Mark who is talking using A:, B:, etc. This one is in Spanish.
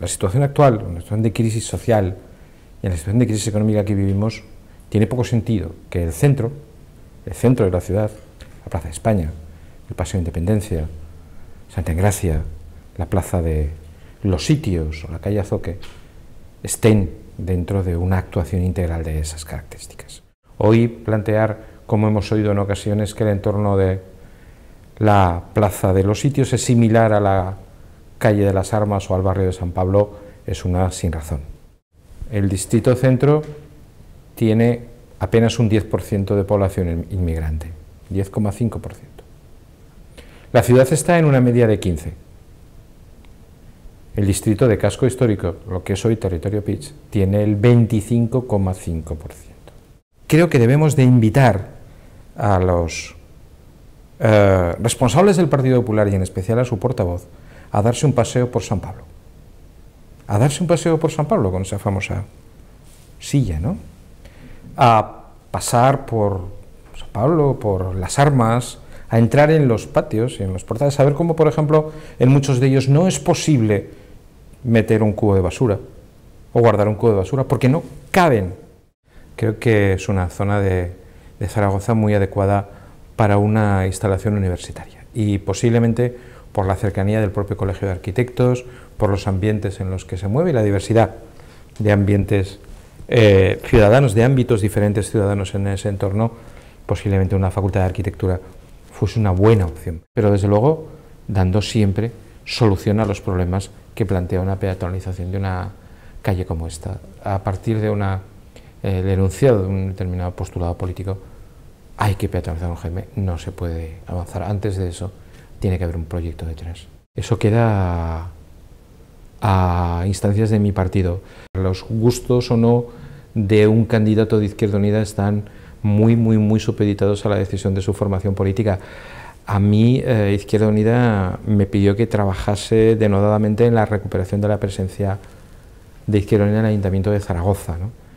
A: la situación actual, en la situación de crisis social y en la situación de crisis económica que vivimos, tiene poco sentido que el centro, el centro de la ciudad, la Plaza de España, el Paseo de Independencia, Santa Engracia, la Plaza de los Sitios o la calle Azoque, estén dentro de una actuación integral de esas características. Hoy plantear, como hemos oído en ocasiones, que el entorno de la Plaza de los Sitios es similar a la calle de las Armas o al barrio de San Pablo es una sin razón. El distrito centro tiene apenas un 10% de población inmigrante, 10,5%. La ciudad está en una media de 15. El distrito de casco histórico, lo que es hoy territorio pitch tiene el 25,5%. Creo que debemos de invitar a los eh, responsables del Partido Popular y en especial a su portavoz a darse un paseo por San Pablo. A darse un paseo por San Pablo con esa famosa silla, ¿no? A pasar por San Pablo, por las armas, a entrar en los patios y en los portales, a ver cómo, por ejemplo, en muchos de ellos no es posible meter un cubo de basura o guardar un cubo de basura, porque no caben. Creo que es una zona de, de Zaragoza muy adecuada para una instalación universitaria y posiblemente por la cercanía del propio Colegio de Arquitectos, por los ambientes en los que se mueve y la diversidad de ambientes eh, ciudadanos, de ámbitos diferentes ciudadanos en ese entorno, posiblemente una facultad de arquitectura fuese una buena opción. Pero desde luego, dando siempre solución a los problemas que plantea una peatonalización de una calle como esta, a partir de una, eh, enunciado de un determinado postulado político hay que peatonalizar un GM, no se puede avanzar. Antes de eso, tiene que haber un proyecto detrás. Eso queda a instancias de mi partido. Los gustos o no de un candidato de Izquierda Unida están muy, muy, muy supeditados a la decisión de su formación política. A mí eh, Izquierda Unida me pidió que trabajase denodadamente en la recuperación de la presencia de Izquierda Unida en el Ayuntamiento de Zaragoza. ¿no?